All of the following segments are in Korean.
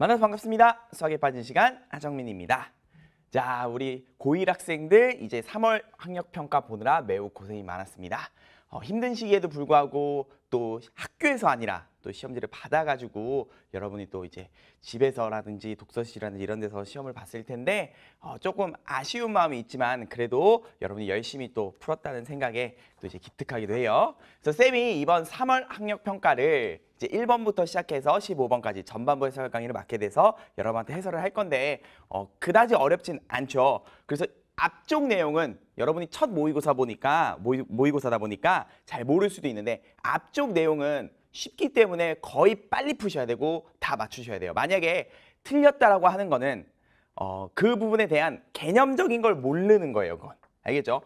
만나서 반갑습니다. 수학에 빠진 시간 하정민입니다. 자, 우리 고1 학생들 이제 3월 학력평가 보느라 매우 고생이 많았습니다. 어, 힘든 시기에도 불구하고 또 학교에서 아니라 또 시험지를 받아가지고 여러분이 또 이제 집에서라든지 독서실이라든지 이런 데서 시험을 봤을 텐데 어, 조금 아쉬운 마음이 있지만 그래도 여러분이 열심히 또 풀었다는 생각에 또 이제 기특하기도 해요. 그래서 쌤이 이번 3월 학력 평가를 이제 1번부터 시작해서 15번까지 전반부 해설 강의를 맡게 돼서 여러분한테 해설을 할 건데 어, 그다지 어렵진 않죠. 그래서 앞쪽 내용은 여러분이 첫 모의고사 보니까 모의, 모의고사다 보니까 잘 모를 수도 있는데 앞쪽 내용은 쉽기 때문에 거의 빨리 푸셔야 되고 다 맞추셔야 돼요. 만약에 틀렸다라고 하는 거는 어, 그 부분에 대한 개념적인 걸 모르는 거예요. 그건 알겠죠?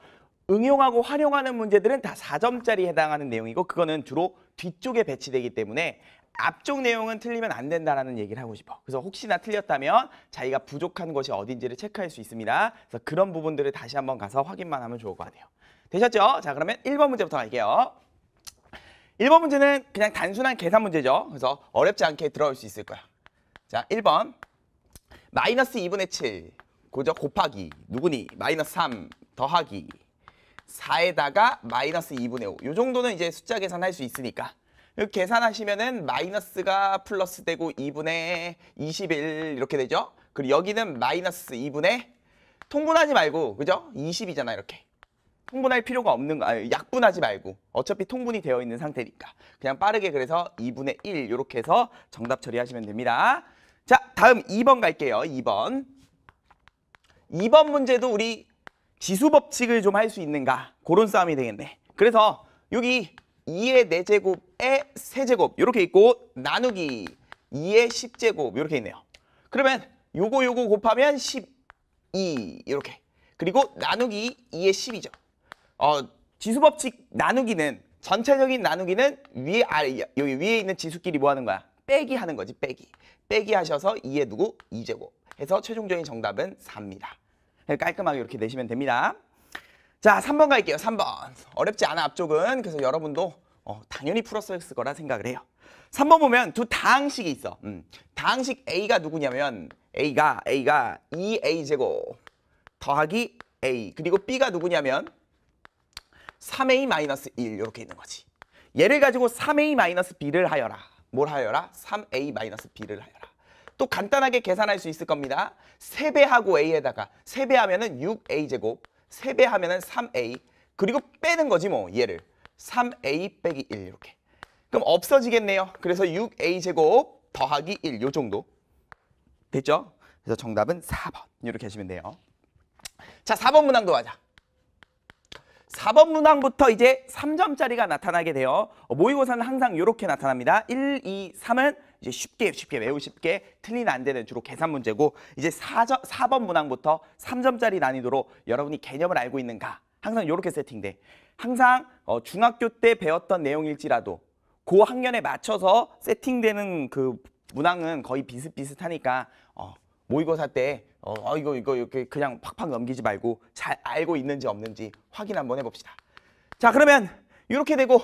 응용하고 활용하는 문제들은 다 4점짜리 해당하는 내용이고 그거는 주로 뒤쪽에 배치되기 때문에 앞쪽 내용은 틀리면 안 된다라는 얘기를 하고 싶어. 그래서 혹시나 틀렸다면 자기가 부족한 것이 어딘지를 체크할 수 있습니다. 그래서 그런 부분들을 다시 한번 가서 확인만 하면 좋을 것 같아요. 되셨죠? 자 그러면 1번 문제부터 갈게요. 1번 문제는 그냥 단순한 계산 문제죠. 그래서 어렵지 않게 들어올 수 있을 거야. 자, 1번. 마이너스 2분의 7. 그죠? 곱하기. 누구니? 마이너스 3. 더하기. 4에다가 마이너스 2분의 5. 요 정도는 이제 숫자 계산할 수 있으니까. 계산하시면은 마이너스가 플러스 되고 2분의 21 이렇게 되죠. 그리고 여기는 마이너스 2분의 통분하지 말고 그죠? 20이잖아 이렇게. 통분할 필요가 없는 거, 아니, 약분하지 말고 어차피 통분이 되어 있는 상태니까 그냥 빠르게 그래서 2분의 1 이렇게 해서 정답 처리하시면 됩니다. 자, 다음 2번 갈게요. 2번. 2번 문제도 우리 지수 법칙을 좀 할 수 있는가 그런 싸움이 되겠네. 그래서 여기 2의 4제곱에 3제곱 이렇게 있고 나누기 2의 10제곱 이렇게 있네요. 그러면 요거 요거 곱하면 12 이렇게 그리고 나누기 2의 10이죠. 어, 지수법칙 나누기는 전체적인 나누기는 위에 아래 여기 위에 있는 지수끼리 뭐 하는 거야? 빼기 하는 거지 빼기. 빼기 하셔서 2에 누구? 2제곱. 해서 최종적인 정답은 4입니다. 깔끔하게 이렇게 내시면 됩니다. 자, 3번 갈게요. 3번. 어렵지 않아, 앞쪽은. 그래서 여러분도 어, 당연히 풀었을 거라 생각을 해요. 3번 보면 두 다항식이 있어. 음, 다항식 A가 누구냐면 A가 A가 2A제곱 더하기 A. 그리고 B가 누구냐면 3a-1 이렇게 있는 거지. 얘를 가지고 3a-b를 하여라. 뭘 하여라? 3a-b를 하여라. 또 간단하게 계산할 수 있을 겁니다. 3배하고 a에다가 3배하면은 6a제곱, 3배하면은 3a, 그리고 빼는 거지 뭐 얘를. 3a 빼기 1 이렇게. 그럼 없어지겠네요. 그래서 6a제곱 더하기 1요 정도. 됐죠? 그래서 정답은 4번 이렇게 하시면 돼요. 자, 4번 문항도 하자. 4번 문항부터 이제 3점짜리가 나타나게 돼요. 어, 모의고사는 항상 이렇게 나타납니다. 1, 2, 3은 이제 쉽게 쉽게 매우 쉽게 틀리나 안 되는 주로 계산 문제고 이제 4점, 4번 문항부터 3점짜리 난이도로 여러분이 개념을 알고 있는가 항상 이렇게 세팅돼. 항상 어, 중학교 때 배웠던 내용일지라도 고 학년에 맞춰서 세팅되는 그 문항은 거의 비슷비슷하니까 모의고사 뭐 때 어, 어, 이거 이거 이렇게 그냥 팍팍 넘기지 말고 잘 알고 있는지 없는지 확인 한번 해봅시다. 자 그러면 이렇게 되고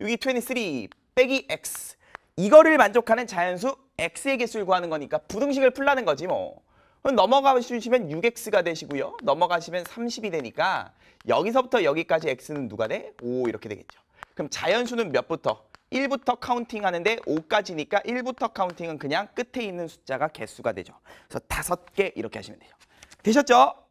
여기 23 빼기 x 이거를 만족하는 자연수 x의 개수를 구하는 거니까 부등식을 풀라는 거지 뭐. 그럼 넘어가시면 6x가 되시고요. 넘어가시면 30이 되니까 여기서부터 여기까지 x는 누가 돼? 5 이렇게 되겠죠. 그럼 자연수는 몇부터? 1부터 카운팅 하는데 5까지니까 1부터 카운팅은 그냥 끝에 있는 숫자가 개수가 되죠. 그래서 5개 이렇게 하시면 돼요. 되셨죠?